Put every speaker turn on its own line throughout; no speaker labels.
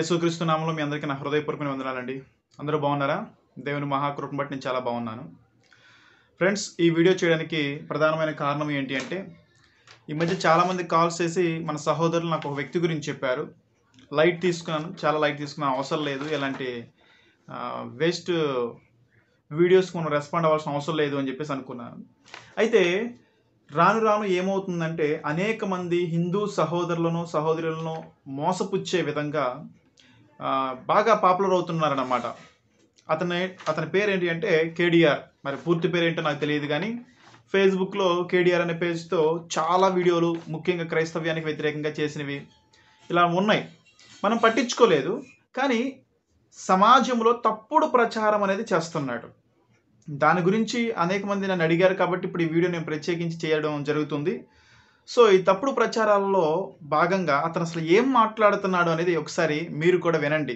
యేసుక్రీస్తు నామంలో మీ అందరికీ నా హృదయపూర్వక వందనాలండి అందరూ బాగున్నారా దేవుని మహాకృపను బట్టి నేను చాలా బాగున్నాను ఫ్రెండ్స్ ఈ వీడియో చేయడానికి ప్రధానమైన కారణం ఏంటి అంటే ఈ మధ్య చాలామంది కాల్స్ చేసి మన సహోదరులు నాకు ఒక వ్యక్తి గురించి చెప్పారు లైట్ తీసుకున్నాను చాలా లైట్ తీసుకున్న అవసరం లేదు ఎలాంటి వేస్ట్ వీడియోస్ మనం రెస్పాండ్ అవ్వాల్సిన అవసరం లేదు అని చెప్పేసి అనుకున్నాను అయితే రాను రాను ఏమవుతుందంటే అనేక మంది హిందూ సహోదరులను సహోదరులను మోసపుచ్చే విధంగా బాగా పాపులర్ అవుతున్నారన్నమాట అతని అతని పేరు ఏంటి అంటే కేడిఆర్ మరి పూర్తి పేరు ఏంటో నాకు తెలియదు కానీ ఫేస్బుక్లో కేడిఆర్ అనే పేజ్తో చాలా వీడియోలు ముఖ్యంగా క్రైస్తవ్యానికి వ్యతిరేకంగా చేసినవి ఇలా ఉన్నాయి మనం పట్టించుకోలేదు కానీ సమాజంలో తప్పుడు ప్రచారం అనేది చేస్తున్నాడు దాని గురించి అనేక మంది నన్ను అడిగారు కాబట్టి ఇప్పుడు ఈ వీడియో నేను ప్రత్యేకించి చేయడం జరుగుతుంది సో ఈ తప్పుడు ప్రచారాలలో భాగంగా అతను అసలు ఏం మాట్లాడుతున్నాడు అనేది ఒకసారి మీరు కూడా వినండి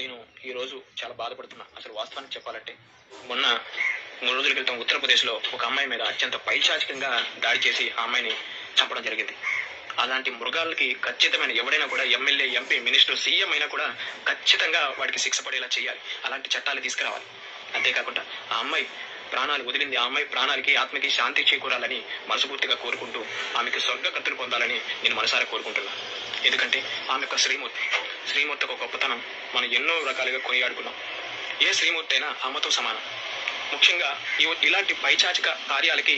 నేను ఈరోజు చాలా బాధపడుతున్నా అసలు వాస్తవానికి చెప్పాలంటే మొన్న మూడు రోజుల క్రితం ఉత్తరప్రదేశ్లో ఒక అమ్మాయి మీద అత్యంత పైశాచికంగా దాడి చేసి ఆ అమ్మాయిని చంపడం జరిగింది అలాంటి మృగాలకి ఖచ్చితమైన ఎవడైనా కూడా ఎమ్మెల్యే ఎంపీ మినిస్టర్ సీఎం అయినా కూడా ఖచ్చితంగా వాడికి శిక్ష పడేలా చేయాలి అలాంటి చట్టాలు తీసుకురావాలి అంతేకాకుండా ఆ అమ్మాయి ప్రాణాలు వదిలింది ఆ అమ్మాయి ప్రాణాలకి ఆత్మకి శాంతి చేకూరాలని మనస్ఫూర్తిగా కోరుకుంటూ ఆమెకు స్వర్గకర్తలు పొందాలని నేను మనసారా కోరుకుంటున్నాను ఎందుకంటే ఆమె యొక్క శ్రీమూర్తి శ్రీమూర్తి ఒక గొప్పతనం మనం ఎన్నో రకాలుగా కొనియాడుకున్నాం ఏ శ్రీమూర్తి అయినా అమ్మతో సమానం ముఖ్యంగా ఇలాంటి పైచాచిక కార్యాలకి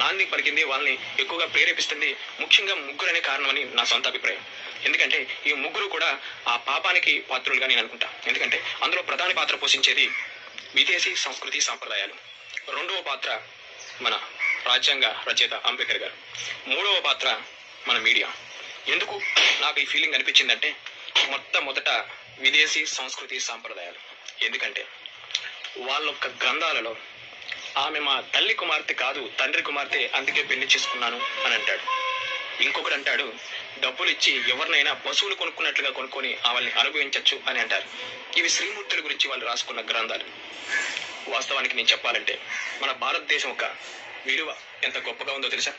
నాంది పలికింది వాళ్ళని ఎక్కువగా ప్రేరేపిస్తుంది ముఖ్యంగా ముగ్గురనే కారణమని నా సొంత అభిప్రాయం ఎందుకంటే ఈ ముగ్గురు కూడా ఆ పాపానికి పాత్రులుగా నేను అనుకుంటా ఎందుకంటే అందులో ప్రధాన పాత్ర పోషించేది విదేశీ సంస్కృతి సాంప్రదాయాలు రెండవ పాత్ర మన రాజ్యాంగ రచయిత అంబేద్కర్ గారు మూడవ పాత్ర మన మీడియా ఎందుకు నాకు ఈ ఫీలింగ్ అనిపించిందంటే మొట్టమొదట విదేశీ సంస్కృతి సాంప్రదాయాలు ఎందుకంటే వాళ్ళ యొక్క గ్రంథాలలో ఆమె మా తల్లి కుమార్తె కాదు తండ్రి కుమార్తె అందుకే పెళ్లి చేసుకున్నాను అని అంటాడు ఇంకొకటి అంటాడు డబ్బులు ఇచ్చి ఎవరినైనా పశువులు కొనుక్కున్నట్లుగా కొనుక్కొని వాళ్ళని అనుభవించవచ్చు అని అంటారు ఇవి శ్రీమూర్తుల గురించి వాళ్ళు రాసుకున్న గ్రంథాలు వాస్తవానికి నేను చెప్పాలంటే మన భారతదేశం ఒక విలువ ఎంత గొప్పగా ఉందో తెలుసా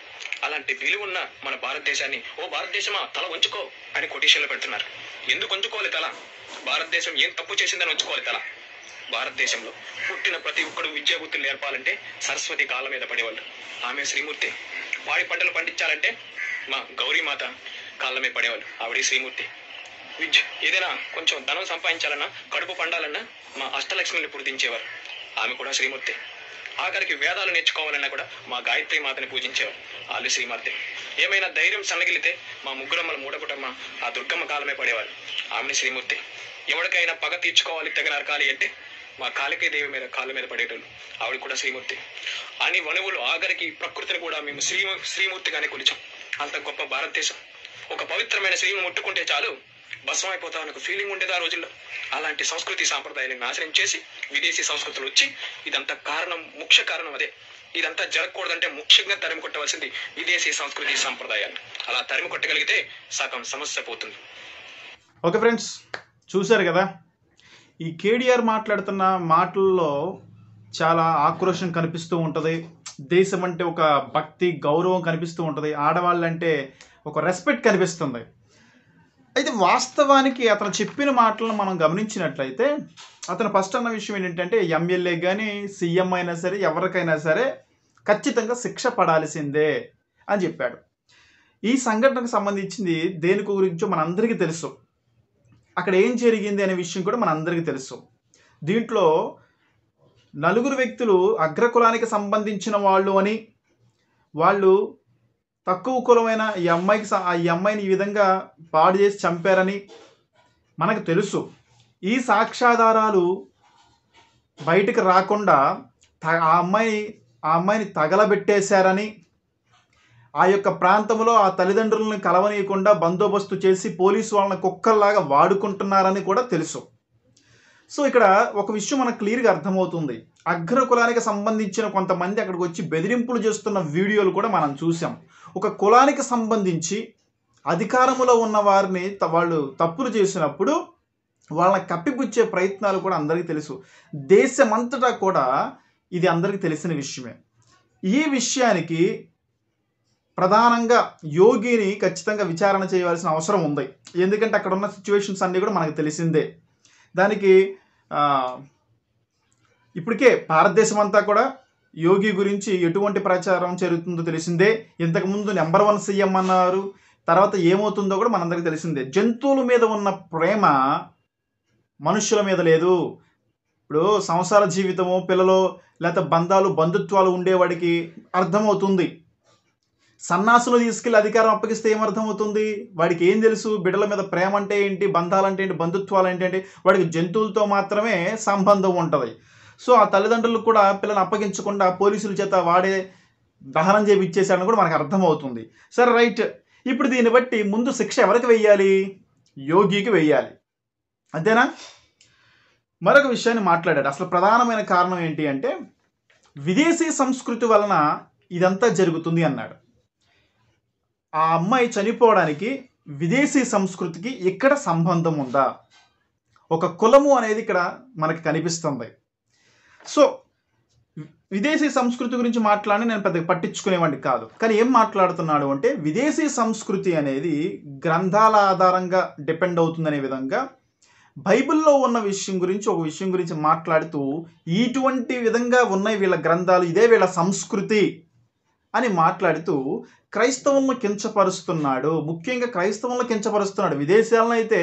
అలాంటి విలువ ఉన్న మన భారతదేశాన్ని ఓ భారతదేశమా తల ఉంచుకో అని కొటేషన్లు పెడుతున్నారు ఎందుకు ఉంచుకోవాలి తల భారతదేశం ఏం తప్పు చేసిందని ఉంచుకోవాలి తల భారతదేశంలో పుట్టిన ప్రతి ఒక్కడు విద్యాబుద్ధులు నేర్పాలంటే సరస్వతి కాళ్ళ మీద పడేవాళ్ళు ఆమె శ్రీమూర్తి వాడి పంటలు పండించాలంటే మా గౌరీమాత కాళ్ళ మీద పడేవాళ్ళు ఆవిడ శ్రీమూర్తి విద్య ఏదైనా కొంచెం ధనం సంపాదించాలన్నా కడుపు పండాలన్నా మా అష్టలక్ష్మిని పుర్తించేవారు ఆమె కూడా శ్రీమూర్తి ఆఖరికి వేదాలు నేర్చుకోవాలన్నా కూడా మా గాయత్రి మాతని పూజించేవారు వాళ్ళు శ్రీమూర్తి ఏమైనా ధైర్యం సన్నగిలితే మా ముగ్గురమ్మల మూడకుటమ్మ ఆ దుర్గమ్మ కాలమే పడేవారు ఆమెని శ్రీమూర్తి ఎవరికైనా పగ తీర్చుకోవాలి తగిన నరకాలి అంటే మా కాలికే దేవి మీద కాళ్ళ మీద పడేటోళ్ళు ఆవిడ కూడా శ్రీమూర్తి అని వణువులు ఆఖరికి ప్రకృతిని కూడా మేము శ్రీ శ్రీమూర్తిగానే కొలిచాం అంత గొప్ప భారతదేశం ఒక పవిత్రమైన శ్రీని ముట్టుకుంటే చాలు భస్మం అయిపోతాం అనే ఫీలింగ్ ఉండేది ఆ రోజుల్లో అలాంటి సంస్కృతి సాంప్రదాయాన్ని నాశనం చేసి విదేశీ సంస్కృతులు వచ్చి ఇదంతా కారణం ముఖ్య కారణం అదే ఇదంతా జరగకూడదంటే ముఖ్యంగా తరిమి కొట్టవలసింది విదేశీ సంస్కృతి సాంప్రదాయాన్ని
అలా తరిమి కొట్టగలిగితే సగం సమస్య పోతుంది ఓకే ఫ్రెండ్స్ చూశారు కదా ఈ కేడిఆర్ మాట్లాడుతున్న మాటల్లో చాలా ఆక్రోషం కనిపిస్తూ ఉంటుంది దేశం అంటే ఒక భక్తి గౌరవం కనిపిస్తూ ఉంటుంది ఆడవాళ్ళంటే ఒక రెస్పెక్ట్ కనిపిస్తుంది అయితే వాస్తవానికి అతను చెప్పిన మాటలను మనం గమనించినట్లయితే అతను ఫస్ట్ అన్న విషయం ఏంటంటే ఎమ్మెల్యే కానీ సీఎం అయినా సరే ఎవరికైనా సరే ఖచ్చితంగా శిక్ష పడాల్సిందే అని చెప్పాడు ఈ సంఘటనకు సంబంధించింది దేని గురించో మనందరికీ తెలుసు అక్కడ ఏం జరిగింది అనే విషయం కూడా మనందరికీ తెలుసు దీంట్లో నలుగురు వ్యక్తులు అగ్రకులానికి సంబంధించిన వాళ్ళు అని వాళ్ళు తక్కువ కులమైన ఈ అమ్మాయికి ఈ అమ్మాయిని ఈ విధంగా పాడు చేసి చంపారని మనకు తెలుసు ఈ సాక్ష్యాధారాలు బయటకు రాకుండా ఆ అమ్మాయి ఆ అమ్మాయిని తగలబెట్టేశారని ఆ యొక్క ప్రాంతంలో ఆ తల్లిదండ్రులను కలవనీయకుండా బందోబస్తు చేసి పోలీసు వాళ్ళని కుక్కల్లాగా వాడుకుంటున్నారని కూడా తెలుసు సో ఇక్కడ ఒక విషయం మనకు క్లియర్గా అర్థమవుతుంది అగ్రకులానికి సంబంధించిన కొంతమంది అక్కడికి వచ్చి బెదిరింపులు చేస్తున్న వీడియోలు కూడా మనం చూసాం ఒక కులానికి సంబంధించి అధికారంలో ఉన్న వారిని వాళ్ళు తప్పులు చేసినప్పుడు వాళ్ళని కప్పిపుచ్చే ప్రయత్నాలు కూడా అందరికీ తెలుసు దేశమంతటా కూడా ఇది అందరికీ తెలిసిన విషయమే ఈ విషయానికి ప్రధానంగా యోగిని ఖచ్చితంగా విచారణ చేయవలసిన అవసరం ఉంది ఎందుకంటే అక్కడ ఉన్న సిచ్యువేషన్స్ అన్నీ కూడా మనకు తెలిసిందే దానికి ఇప్పటికే భారతదేశం అంతా కూడా యోగి గురించి ఎటువంటి ప్రచారం జరుగుతుందో తెలిసిందే ఇంతకుముందు నెంబర్ వన్ సీఎం అన్నారు తర్వాత ఏమవుతుందో కూడా మనందరికీ తెలిసిందే జంతువుల మీద ఉన్న ప్రేమ మనుషుల మీద లేదు ఇప్పుడు సంసార జీవితము పిల్లలు లేకపోతే బంధాలు బంధుత్వాలు ఉండేవాడికి అర్థమవుతుంది సన్నాసులు తీసుకెళ్ళి అధికారం అప్పగిస్తే ఏమర్థమవుతుంది వాడికి ఏం తెలుసు బిడ్డల మీద ప్రేమ అంటే ఏంటి బంధాలు అంటే ఏంటి బంధుత్వాలు అంటే ఏంటి వాడికి జంతువులతో మాత్రమే సంబంధం ఉంటుంది సో ఆ తల్లిదండ్రులు కూడా పిల్లల్ని అప్పగించకుండా పోలీసుల చేత వాడే దహనం ఇచ్చేసాడని కూడా మనకు అర్థమవుతుంది సరే రైట్ ఇప్పుడు దీన్ని బట్టి ముందు శిక్ష ఎవరికి వెయ్యాలి యోగికి వెయ్యాలి అంతేనా మరొక విషయాన్ని మాట్లాడాడు అసలు ప్రధానమైన కారణం ఏంటి అంటే విదేశీ సంస్కృతి వలన ఇదంతా జరుగుతుంది అన్నాడు ఆ అమ్మాయి చనిపోవడానికి విదేశీ సంస్కృతికి ఇక్కడ సంబంధం ఉందా ఒక కులము అనేది ఇక్కడ మనకి కనిపిస్తుంది సో విదేశీ సంస్కృతి గురించి మాట్లాడి నేను పెద్దగా పట్టించుకునేవాడిని కాదు కానీ ఏం మాట్లాడుతున్నాడు అంటే విదేశీ సంస్కృతి అనేది గ్రంథాల ఆధారంగా డిపెండ్ అవుతుందనే విధంగా బైబిల్లో ఉన్న విషయం గురించి ఒక విషయం గురించి మాట్లాడుతూ ఇటువంటి విధంగా ఉన్నాయి వీళ్ళ గ్రంథాలు ఇదే వీళ్ళ సంస్కృతి అని మాట్లాడుతూ క్రైస్తవులను కించపరుస్తున్నాడు ముఖ్యంగా క్రైస్తవులను కించపరుస్తున్నాడు విదేశాలను అయితే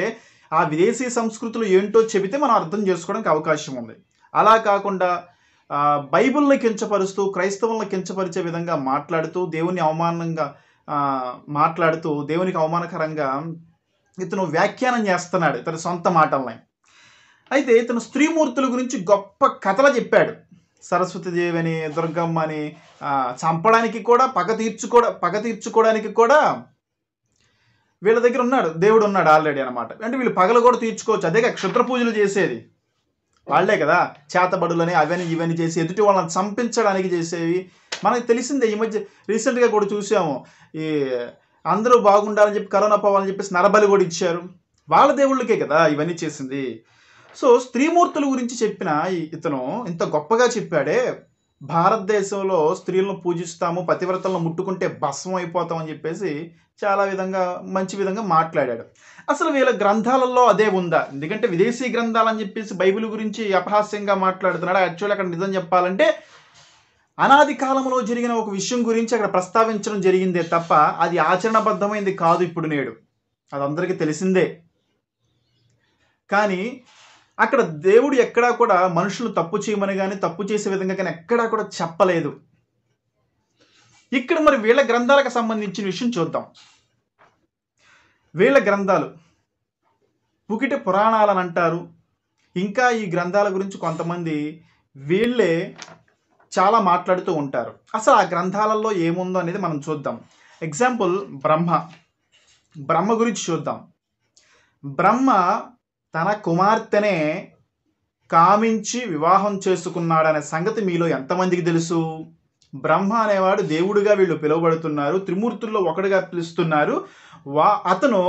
ఆ విదేశీ సంస్కృతులు ఏంటో చెబితే మనం అర్థం చేసుకోవడానికి అవకాశం ఉంది అలా కాకుండా బైబిల్ని కించపరుస్తూ క్రైస్తవులను కించపరిచే విధంగా మాట్లాడుతూ దేవుని అవమానంగా మాట్లాడుతూ దేవునికి అవమానకరంగా ఇతను వ్యాఖ్యానం చేస్తున్నాడు ఇతని సొంత మాటల్ని అయితే ఇతను స్త్రీమూర్తుల గురించి గొప్ప కథలు చెప్పాడు సరస్వతిదేవి అని దుర్గమ్మ అని చంపడానికి కూడా పగ తీర్చుకో పగ తీర్చుకోవడానికి కూడా వీళ్ళ దగ్గర ఉన్నాడు దేవుడు ఉన్నాడు ఆల్రెడీ అనమాట అంటే వీళ్ళు పగలు కూడా తీర్చుకోవచ్చు అదే క్షుద్ర పూజలు చేసేది వాళ్లే కదా చేతబడులని అవన్నీ ఇవన్నీ చేసి ఎదుటి వాళ్ళని చంపించడానికి చేసేవి మనకి తెలిసిందే ఈ మధ్య రీసెంట్గా కూడా చూసాము ఈ అందరూ బాగుండాలని చెప్పి కరోనా పోవాలని చెప్పేసి నరబలి కూడా ఇచ్చారు వాళ్ళ దేవుళ్ళకే కదా ఇవన్నీ చేసింది సో స్త్రీమూర్తుల గురించి చెప్పిన ఇతను ఇంత గొప్పగా చెప్పాడే భారతదేశంలో స్త్రీలను పూజిస్తాము పతివ్రతలను ముట్టుకుంటే భస్మం అయిపోతామని చెప్పేసి చాలా విధంగా మంచి విధంగా మాట్లాడాడు అసలు వీళ్ళ గ్రంథాలలో అదే ఉందా ఎందుకంటే విదేశీ గ్రంథాలని చెప్పేసి బైబిల్ గురించి అపహాస్యంగా మాట్లాడుతున్నాడు యాక్చువల్ అక్కడ నిజం చెప్పాలంటే అనాది కాలంలో జరిగిన ఒక విషయం గురించి అక్కడ ప్రస్తావించడం జరిగిందే తప్ప అది ఆచరణబద్ధమైంది కాదు ఇప్పుడు నేడు అది అందరికీ తెలిసిందే కానీ అక్కడ దేవుడు ఎక్కడా కూడా మనుషులు తప్పు చేయమని కానీ తప్పు చేసే విధంగా కానీ ఎక్కడా కూడా చెప్పలేదు ఇక్కడ మరి వీళ్ళ గ్రంథాలకు సంబంధించిన విషయం చూద్దాం వీళ్ళ గ్రంథాలు పుకిట పురాణాలని అంటారు ఇంకా ఈ గ్రంథాల గురించి కొంతమంది వీళ్ళే చాలా మాట్లాడుతూ ఉంటారు అసలు ఆ గ్రంథాలలో ఏముందో అనేది మనం చూద్దాం ఎగ్జాంపుల్ బ్రహ్మ బ్రహ్మ గురించి చూద్దాం బ్రహ్మ తన కుమార్తెనే కామించి వివాహం చేసుకున్నాడనే సంగతి మీలో ఎంతమందికి తెలుసు బ్రహ్మ అనేవాడు దేవుడిగా వీళ్ళు పిలువబడుతున్నారు త్రిమూర్తుల్లో ఒకడుగా పిలుస్తున్నారు వా అతను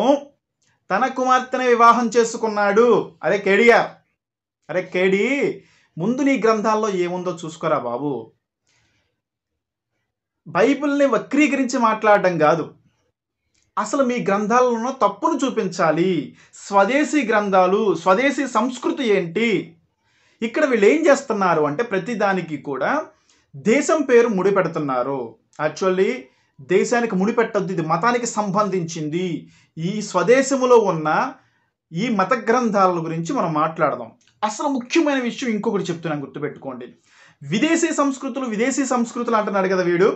తన కుమార్తెనే వివాహం చేసుకున్నాడు అరే కేడియా అరే కేడి ముందు నీ గ్రంథాల్లో ఏముందో చూసుకోరా బాబు బైబిల్ని వక్రీకరించి మాట్లాడడం కాదు అసలు మీ గ్రంథాలలో తప్పును చూపించాలి స్వదేశీ గ్రంథాలు స్వదేశీ సంస్కృతి ఏంటి ఇక్కడ వీళ్ళు ఏం చేస్తున్నారు అంటే ప్రతిదానికి కూడా దేశం పేరు ముడిపెడుతున్నారు యాక్చువల్లీ దేశానికి ముడిపెట్టద్దు ఇది మతానికి సంబంధించింది ఈ స్వదేశములో ఉన్న ఈ మత గ్రంథాల గురించి మనం మాట్లాడదాం అసలు ముఖ్యమైన విషయం ఇంకొకటి చెప్తున్నాను గుర్తుపెట్టుకోండి విదేశీ సంస్కృతులు విదేశీ సంస్కృతులు అంటున్నాడు కదా వీడు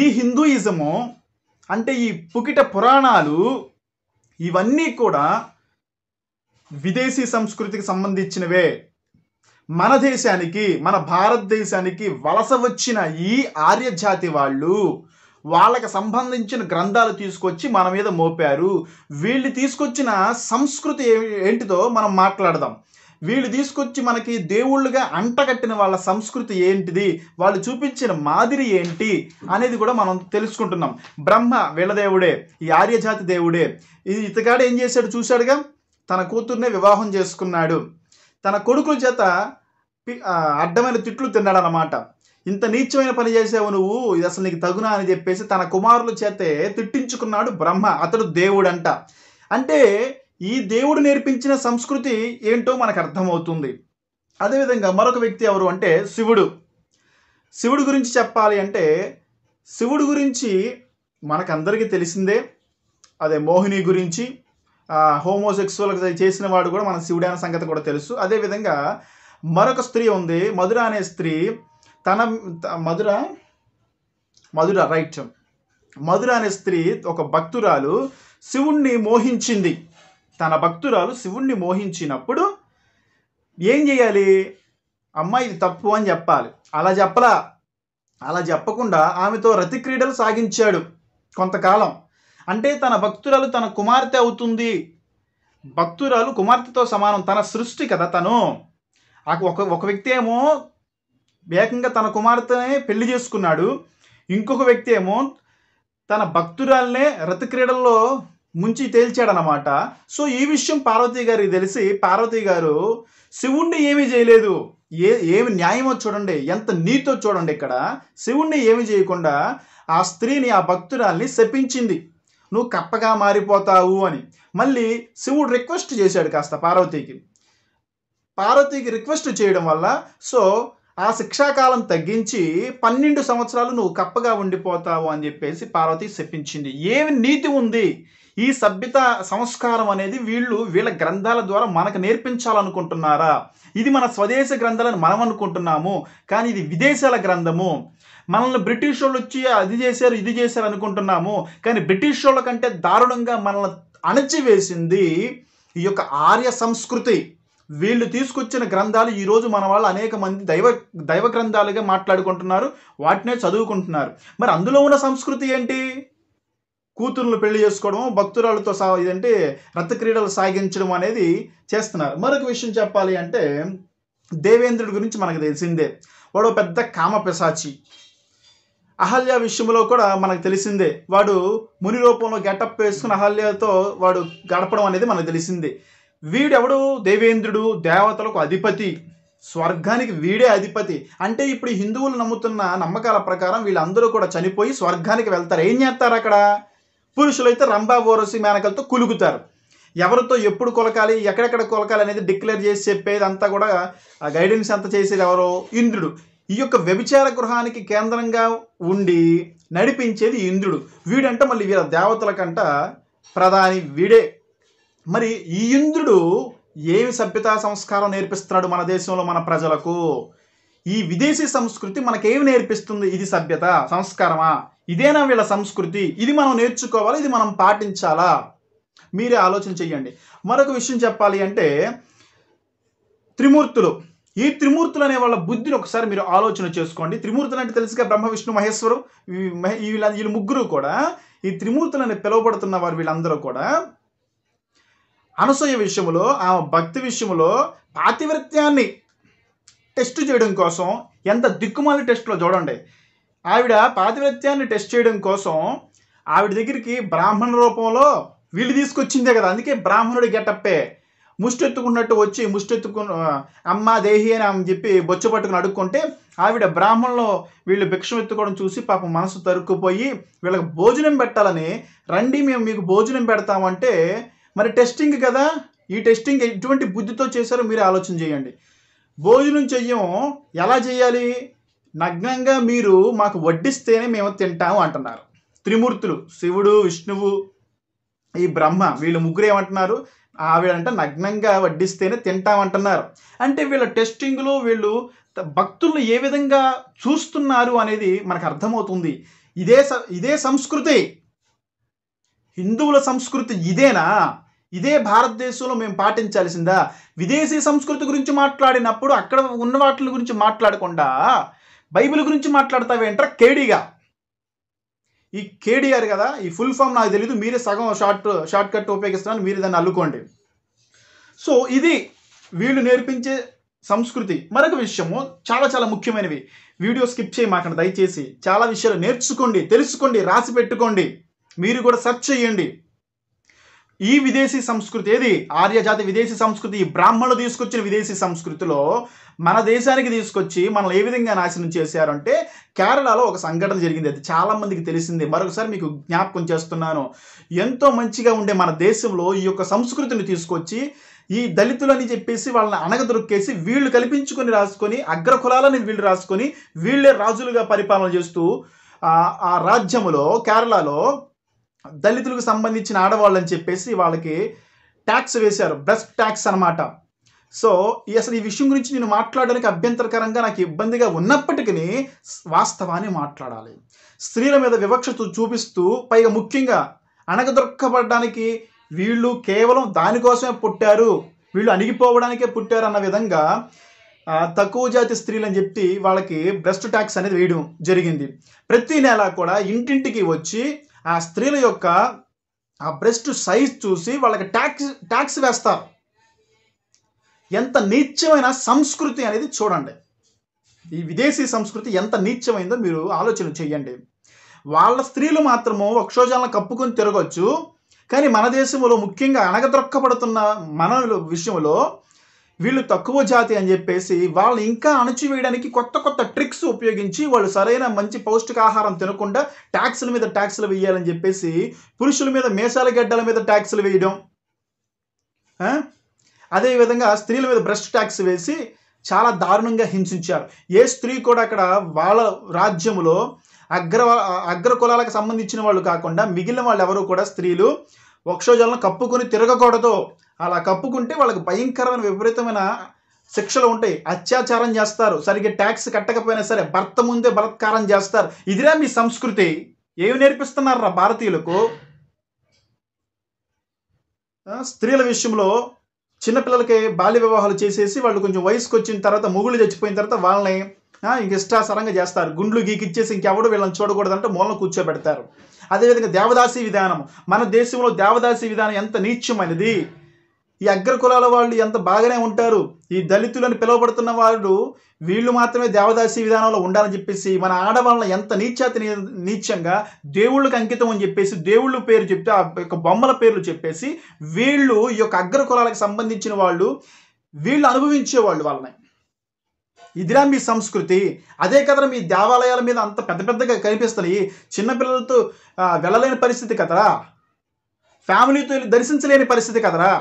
ఈ హిందూయిజము అంటే ఈ పుకిట పురాణాలు ఇవన్నీ కూడా విదేశీ సంస్కృతికి సంబంధించినవే మన దేశానికి మన భారతదేశానికి వలస వచ్చిన ఈ ఆర్యజాతి వాళ్ళు వాళ్ళకి సంబంధించిన గ్రంథాలు తీసుకొచ్చి మన మీద మోపారు వీళ్ళు తీసుకొచ్చిన సంస్కృతి ఏంటిదో మనం మాట్లాడదాం వీళ్ళు తీసుకొచ్చి మనకి దేవుళ్ళుగా అంటగట్టిన వాళ్ళ సంస్కృతి ఏంటిది వాళ్ళు చూపించిన మాదిరి ఏంటి అనేది కూడా మనం తెలుసుకుంటున్నాం బ్రహ్మ వీళ్ళదేవుడే ఈ ఆర్యజాతి దేవుడే ఇతగాడు ఏం చేశాడు చూశాడుగా తన కూతుర్నే వివాహం చేసుకున్నాడు తన కొడుకుల చేత అడ్డమైన తిట్లు తిన్నాడనమాట ఇంత నీచమైన పని చేసావు నువ్వు ఇది అసలు నీకు తగునా అని చెప్పేసి తన కుమారుల చేతే తిట్టించుకున్నాడు బ్రహ్మ అతడు దేవుడంట అంటే ఈ దేవుడు నేర్పించిన సంస్కృతి ఏంటో మనకు అర్థమవుతుంది అదేవిధంగా మరొక వ్యక్తి ఎవరు అంటే శివుడు శివుడు గురించి చెప్పాలి అంటే శివుడు గురించి మనకందరికీ తెలిసిందే అదే మోహిని గురించి హోమోసెక్సువల్ చేసిన వాడు కూడా మన శివుడైన సంగతి కూడా తెలుసు అదేవిధంగా మరొక స్త్రీ ఉంది మధుర అనే స్త్రీ తన మధుర మధుర రైట్ మధుర అనే స్త్రీ ఒక భక్తురాలు శివుణ్ణి మోహించింది తన భక్తురాలు శివుణ్ణి మోహించినప్పుడు ఏం చేయాలి అమ్మాయి ఇది తప్పు అని చెప్పాలి అలా చెప్పలా అలా చెప్పకుండా ఆమెతో రతిక్రీడలు సాగించాడు కొంతకాలం అంటే తన భక్తురాలు తన కుమార్తె అవుతుంది భక్తురాలు కుమార్తెతో సమానం తన సృష్టి కదా తను ఒక ఒక వ్యక్తి ఏమో ఏకంగా తన కుమార్తెనే పెళ్లి చేసుకున్నాడు ఇంకొక వ్యక్తి ఏమో తన భక్తురాలనే క్రీడల్లో ముంచి తేల్చాడనమాట సో ఈ విషయం పార్వతి గారికి తెలిసి పార్వతి గారు శివుణ్ణి ఏమి చేయలేదు ఏ ఏమి న్యాయమో చూడండి ఎంత నీతో చూడండి ఇక్కడ శివుణ్ణి ఏమి చేయకుండా ఆ స్త్రీని ఆ భక్తురాల్ని శపించింది నువ్వు కప్పగా మారిపోతావు అని మళ్ళీ శివుడు రిక్వెస్ట్ చేశాడు కాస్త పార్వతికి పార్వతికి రిక్వెస్ట్ చేయడం వల్ల సో ఆ శిక్షాకాలం తగ్గించి పన్నెండు సంవత్సరాలు నువ్వు కప్పగా ఉండిపోతావు అని చెప్పేసి పార్వతి చెప్పించింది ఏమి నీతి ఉంది ఈ సభ్యత సంస్కారం అనేది వీళ్ళు వీళ్ళ గ్రంథాల ద్వారా మనకు నేర్పించాలనుకుంటున్నారా ఇది మన స్వదేశ గ్రంథాలను మనం అనుకుంటున్నాము కానీ ఇది విదేశాల గ్రంథము మనల్ని బ్రిటిష్ వాళ్ళు వచ్చి అది చేశారు ఇది చేశారు అనుకుంటున్నాము కానీ బ్రిటిష్ వాళ్ళ కంటే దారుణంగా మనల్ని అణచివేసింది ఈ యొక్క ఆర్య సంస్కృతి వీళ్ళు తీసుకొచ్చిన గ్రంథాలు ఈరోజు మన వాళ్ళు అనేక మంది దైవ దైవ గ్రంథాలుగా మాట్లాడుకుంటున్నారు వాటినే చదువుకుంటున్నారు మరి అందులో ఉన్న సంస్కృతి ఏంటి కూతుర్లు పెళ్లి చేసుకోవడం భక్తురాలతో సా ఇదంటే రథక్రీడలు సాగించడం అనేది చేస్తున్నారు మరొక విషయం చెప్పాలి అంటే దేవేంద్రుడి గురించి మనకు తెలిసిందే వాడు పెద్ద కామ పిశాచి అహల్య విషయంలో కూడా మనకు తెలిసిందే వాడు ముని రూపంలో గెటప్ వేసుకుని అహల్యతో వాడు గడపడం అనేది మనకు తెలిసిందే వీడెవడు దేవేంద్రుడు దేవతలకు అధిపతి స్వర్గానికి వీడే అధిపతి అంటే ఇప్పుడు హిందువులు నమ్ముతున్న నమ్మకాల ప్రకారం వీళ్ళందరూ కూడా చనిపోయి స్వర్గానికి వెళ్తారు ఏం చేస్తారు అక్కడ పురుషులైతే రంభా ఓరసి మేనకలతో కులుగుతారు ఎవరితో ఎప్పుడు కొలకాలి ఎక్కడెక్కడ కొలకాలి అనేది డిక్లేర్ చేసి చెప్పేది అంతా కూడా ఆ గైడెన్స్ అంతా చేసేది ఎవరో ఇంద్రుడు ఈ యొక్క వ్యభిచార గృహానికి కేంద్రంగా ఉండి నడిపించేది ఇంద్రుడు వీడంటే మళ్ళీ వీళ్ళ దేవతల కంట ప్రధాని వీడే మరి ఈ ఇంద్రుడు ఏమి సభ్యతా సంస్కారం నేర్పిస్తున్నాడు మన దేశంలో మన ప్రజలకు ఈ విదేశీ సంస్కృతి మనకేమి నేర్పిస్తుంది ఇది సభ్యత సంస్కారమా ఇదేనా వీళ్ళ సంస్కృతి ఇది మనం నేర్చుకోవాలి ఇది మనం పాటించాలా మీరే ఆలోచన చెయ్యండి మరొక విషయం చెప్పాలి అంటే త్రిమూర్తులు ఈ త్రిమూర్తులు అనే వాళ్ళ బుద్ధిని ఒకసారి మీరు ఆలోచన చేసుకోండి త్రిమూర్తులు అంటే తెలుసుగా బ్రహ్మ విష్ణు మహేశ్వరు వీళ్ళ వీళ్ళు ముగ్గురు కూడా ఈ త్రిమూర్తులు అని పిలువబడుతున్న వారు వీళ్ళందరూ కూడా అనసూయ విషయంలో ఆమె భక్తి విషయంలో పాతివృత్యాన్ని టెస్ట్ చేయడం కోసం ఎంత దిక్కుమాలి టెస్ట్లో చూడండి ఆవిడ పాతివ్రత్యాన్ని టెస్ట్ చేయడం కోసం ఆవిడ దగ్గరికి బ్రాహ్మణ రూపంలో వీళ్ళు తీసుకొచ్చిందే కదా అందుకే బ్రాహ్మణుడు గెటప్పే ముష్టెత్తుకున్నట్టు వచ్చి ముష్టెత్తుకు అమ్మ దేహి అని ఆమె చెప్పి బొచ్చు పట్టుకుని అడుక్కుంటే ఆవిడ బ్రాహ్మణులో వీళ్ళు భిక్షం ఎత్తుకోవడం చూసి పాపం మనసు తరుక్కుపోయి వీళ్ళకి భోజనం పెట్టాలని రండి మేము మీకు భోజనం పెడతామంటే మరి టెస్టింగ్ కదా ఈ టెస్టింగ్ ఎటువంటి బుద్ధితో చేశారో మీరు ఆలోచన చేయండి భోజనం చెయ్యం ఎలా చేయాలి నగ్నంగా మీరు మాకు వడ్డిస్తేనే మేము తింటాము అంటున్నారు త్రిమూర్తులు శివుడు విష్ణువు ఈ బ్రహ్మ వీళ్ళు ముగ్గురు ఏమంటున్నారు ఆవిడంట నగ్నంగా వడ్డిస్తేనే తింటామంటున్నారు అంటే వీళ్ళ టెస్టింగ్లో వీళ్ళు భక్తులను ఏ విధంగా చూస్తున్నారు అనేది మనకు అర్థమవుతుంది ఇదే ఇదే సంస్కృతి హిందువుల సంస్కృతి ఇదేనా ఇదే భారతదేశంలో మేము పాటించాల్సిందా విదేశీ సంస్కృతి గురించి మాట్లాడినప్పుడు అక్కడ ఉన్న వాటి గురించి మాట్లాడకుండా బైబిల్ గురించి మాట్లాడతావేంట్రా కేడీగా ఈ కేడీఆర్ కదా ఈ ఫుల్ ఫామ్ నాకు తెలియదు మీరే సగం షార్ట్ షార్ట్ కట్ ఉపయోగిస్తున్నాను మీరు దాన్ని అల్లుకోండి సో ఇది వీళ్ళు నేర్పించే సంస్కృతి మరొక విషయము చాలా చాలా ముఖ్యమైనవి వీడియో స్కిప్ చేయమాకండి దయచేసి చాలా విషయాలు నేర్చుకోండి తెలుసుకోండి రాసి పెట్టుకోండి మీరు కూడా సెర్చ్ చేయండి ఈ విదేశీ సంస్కృతి ఏది ఆర్యజాతి విదేశీ సంస్కృతి ఈ బ్రాహ్మణులు తీసుకొచ్చిన విదేశీ సంస్కృతిలో మన దేశానికి తీసుకొచ్చి మనల్ని ఏ విధంగా నాశనం చేశారంటే కేరళలో ఒక సంఘటన జరిగింది అది చాలామందికి తెలిసింది మరొకసారి మీకు జ్ఞాపకం చేస్తున్నాను ఎంతో మంచిగా ఉండే మన దేశంలో ఈ యొక్క సంస్కృతిని తీసుకొచ్చి ఈ దళితులని చెప్పేసి వాళ్ళని అనగదొరుక్కేసి వీళ్ళు కల్పించుకొని రాసుకొని అగ్రకులాలని వీళ్ళు రాసుకొని వీళ్ళే రాజులుగా పరిపాలన చేస్తూ ఆ రాజ్యములో కేరళలో దళితులకు సంబంధించిన ఆడవాళ్ళు అని చెప్పేసి వాళ్ళకి ట్యాక్స్ వేశారు బ్రెస్ట్ ట్యాక్స్ అనమాట సో అసలు ఈ విషయం గురించి నేను మాట్లాడడానికి అభ్యంతరకరంగా నాకు ఇబ్బందిగా ఉన్నప్పటికీ వాస్తవాన్ని మాట్లాడాలి స్త్రీల మీద వివక్ష చూపిస్తూ పైగా ముఖ్యంగా అణగదొరక్కబడడానికి వీళ్ళు కేవలం దానికోసమే పుట్టారు వీళ్ళు అణిగిపోవడానికే పుట్టారు అన్న విధంగా తక్కువ జాతి స్త్రీలు చెప్పి వాళ్ళకి బ్రెస్ట్ ట్యాక్స్ అనేది వేయడం జరిగింది ప్రతి నెల కూడా ఇంటింటికి వచ్చి ఆ స్త్రీల యొక్క ఆ బ్రెస్ట్ సైజ్ చూసి వాళ్ళకి ట్యాక్స్ ట్యాక్స్ వేస్తారు ఎంత నీచమైన సంస్కృతి అనేది చూడండి ఈ విదేశీ సంస్కృతి ఎంత నీచమైందో మీరు ఆలోచన చేయండి వాళ్ళ స్త్రీలు మాత్రము వక్షోజాలను కప్పుకొని తిరగచ్చు కానీ మన దేశంలో ముఖ్యంగా అణగద్రొక్కబడుతున్న మన విషయంలో వీళ్ళు తక్కువ జాతి అని చెప్పేసి వాళ్ళని ఇంకా అణచివేయడానికి కొత్త కొత్త ట్రిక్స్ ఉపయోగించి వాళ్ళు సరైన మంచి పౌష్టికాహారం తినకుండా ట్యాక్సుల మీద ట్యాక్సులు వేయాలని చెప్పేసి పురుషుల మీద మేసాల గడ్డల మీద ట్యాక్సులు వేయడం అదేవిధంగా స్త్రీల మీద బ్రెస్ట్ ట్యాక్స్ వేసి చాలా దారుణంగా హింసించారు ఏ స్త్రీ కూడా అక్కడ వాళ్ళ రాజ్యంలో అగ్ర అగ్ర కులాలకు సంబంధించిన వాళ్ళు కాకుండా మిగిలిన వాళ్ళు ఎవరు కూడా స్త్రీలు వక్షోజాలను కప్పుకొని తిరగకూడదు అలా కప్పుకుంటే వాళ్ళకి భయంకరమైన విపరీతమైన శిక్షలు ఉంటాయి అత్యాచారం చేస్తారు సరిగ్గా ట్యాక్స్ కట్టకపోయినా సరే భర్త ముందే బలత్కారం చేస్తారు ఇదిరా మీ సంస్కృతి ఏమి నేర్పిస్తున్నారా భారతీయులకు స్త్రీల విషయంలో చిన్నపిల్లలకి బాల్య వివాహాలు చేసేసి వాళ్ళు కొంచెం వయసుకు వచ్చిన తర్వాత మొగుళ్ళు చచ్చిపోయిన తర్వాత వాళ్ళని ఇంక ఇష్టాసరంగా చేస్తారు గుండ్లు గీకిచ్చేసి ఇంకెవడు వీళ్ళని చూడకూడదంటే మూలం కూర్చోబెడతారు అదేవిధంగా దేవదాసి విధానం మన దేశంలో దేవదాసి విధానం ఎంత నీచ్యమైనది ఈ అగ్రకులాల వాళ్ళు ఎంత బాగానే ఉంటారు ఈ దళితులను పిలువబడుతున్న వాళ్ళు వీళ్ళు మాత్రమే దేవదాసి విధానంలో ఉండాలని చెప్పేసి మన ఆడవాళ్ళ ఎంత నీచాత నీచంగా దేవుళ్ళకి అంకితం అని చెప్పేసి దేవుళ్ళు పేరు చెప్తే ఆ యొక్క బొమ్మల పేర్లు చెప్పేసి వీళ్ళు ఈ యొక్క అగ్రకులాలకు సంబంధించిన వాళ్ళు వీళ్ళు అనుభవించే వాళ్ళు వాళ్ళని ఇదిరా మీ సంస్కృతి అదే కదా మీ దేవాలయాల మీద అంత పెద్ద పెద్దగా కనిపిస్తున్నాయి చిన్నపిల్లలతో వెళ్ళలేని పరిస్థితి కదరా ఫ్యామిలీతో దర్శించలేని పరిస్థితి కదరా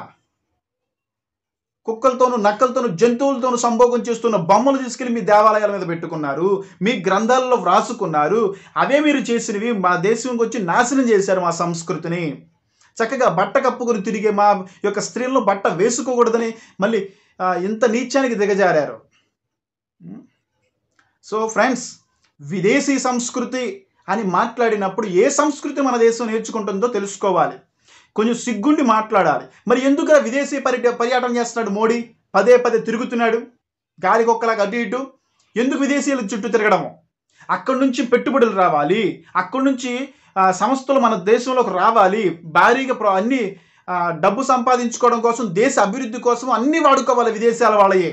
కుక్కలతోనూ నక్కలతోనూ జంతువులతోనూ సంభోగం చేస్తున్న బొమ్మలు తీసుకెళ్లి మీ దేవాలయాల మీద పెట్టుకున్నారు మీ గ్రంథాలలో వ్రాసుకున్నారు అవే మీరు చేసినవి మా దేశంకి వచ్చి నాశనం చేశారు మా సంస్కృతిని చక్కగా బట్ట కప్పుకుని తిరిగే మా యొక్క స్త్రీలను బట్ట వేసుకోకూడదని మళ్ళీ ఇంత నీచానికి దిగజారారు సో hmm? ఫ్రెండ్స్ విదేశీ సంస్కృతి అని మాట్లాడినప్పుడు ఏ సంస్కృతి మన దేశం నేర్చుకుంటుందో తెలుసుకోవాలి కొంచెం సిగ్గుండి మాట్లాడాలి మరి ఎందుకు విదేశీ పర్యట పర్యటన చేస్తున్నాడు మోడీ పదే పదే తిరుగుతున్నాడు గాలికొక్కలాగా అటు ఇటు ఎందుకు విదేశీయుల చుట్టూ తిరగడము అక్కడి నుంచి పెట్టుబడులు రావాలి అక్కడి నుంచి సంస్థలు మన దేశంలోకి రావాలి భారీగా అన్ని డబ్బు సంపాదించుకోవడం కోసం దేశ అభివృద్ధి కోసం అన్నీ వాడుకోవాలి విదేశాల వాళ్ళయే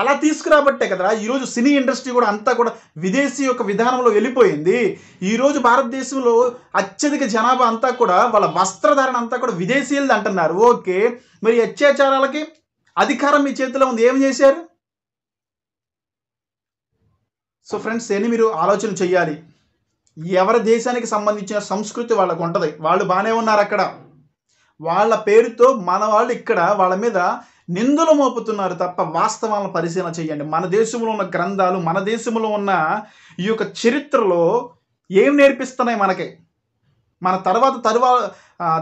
అలా తీసుకురాబట్టే కదా ఈరోజు సినీ ఇండస్ట్రీ కూడా అంతా కూడా విదేశీ యొక్క విధానంలో వెళ్ళిపోయింది ఈరోజు భారతదేశంలో అత్యధిక జనాభా అంతా కూడా వాళ్ళ వస్త్రధారణ అంతా కూడా విదేశీయులది అంటున్నారు ఓకే మరి అత్యాచారాలకి అధికారం మీ చేతిలో ఉంది ఏమి చేశారు సో ఫ్రెండ్స్ ఎన్ని మీరు ఆలోచన చేయాలి ఎవరి దేశానికి సంబంధించిన సంస్కృతి వాళ్ళకు ఉంటుంది వాళ్ళు బాగానే ఉన్నారు అక్కడ వాళ్ళ పేరుతో మన వాళ్ళు ఇక్కడ వాళ్ళ మీద నిందులు మోపుతున్నారు తప్ప వాస్తవాలను పరిశీలన చేయండి మన దేశంలో ఉన్న గ్రంథాలు మన దేశంలో ఉన్న ఈ యొక్క చరిత్రలో ఏం నేర్పిస్తున్నాయి మనకి మన తర్వాత తరువా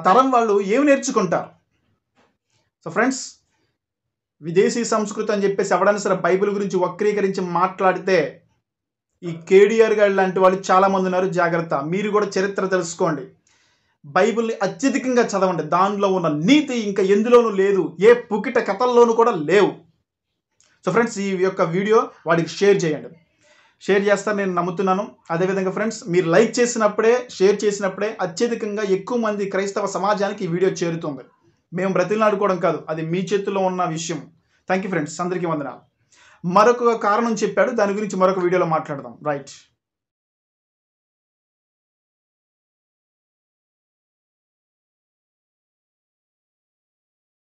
తరం వాళ్ళు ఏం నేర్చుకుంటారు సో ఫ్రెండ్స్ విదేశీ సంస్కృతి అని చెప్పేసి ఎవడైనా సరే బైబిల్ గురించి వక్రీకరించి మాట్లాడితే ఈ కేడిఆర్ గారు లాంటి వాళ్ళు చాలామంది ఉన్నారు జాగ్రత్త మీరు కూడా చరిత్ర తెలుసుకోండి బైబిల్ని అత్యధికంగా చదవండి దానిలో ఉన్న నీతి ఇంకా ఎందులోనూ లేదు ఏ పుకిట కథల్లోనూ కూడా లేవు సో ఫ్రెండ్స్ ఈ యొక్క వీడియో వాడికి షేర్ చేయండి షేర్ చేస్తారని నేను నమ్ముతున్నాను అదేవిధంగా ఫ్రెండ్స్ మీరు లైక్ చేసినప్పుడే షేర్ చేసినప్పుడే అత్యధికంగా ఎక్కువ మంది క్రైస్తవ సమాజానికి ఈ వీడియో చేరుతుంది మేము బ్రతిలాడుకోవడం కాదు అది మీ చేతుల్లో ఉన్న విషయం థ్యాంక్ యూ ఫ్రెండ్స్ అందరికీ వందనాలు మరొక కారణం చెప్పాడు దాని గురించి మరొక వీడియోలో మాట్లాడదాం రైట్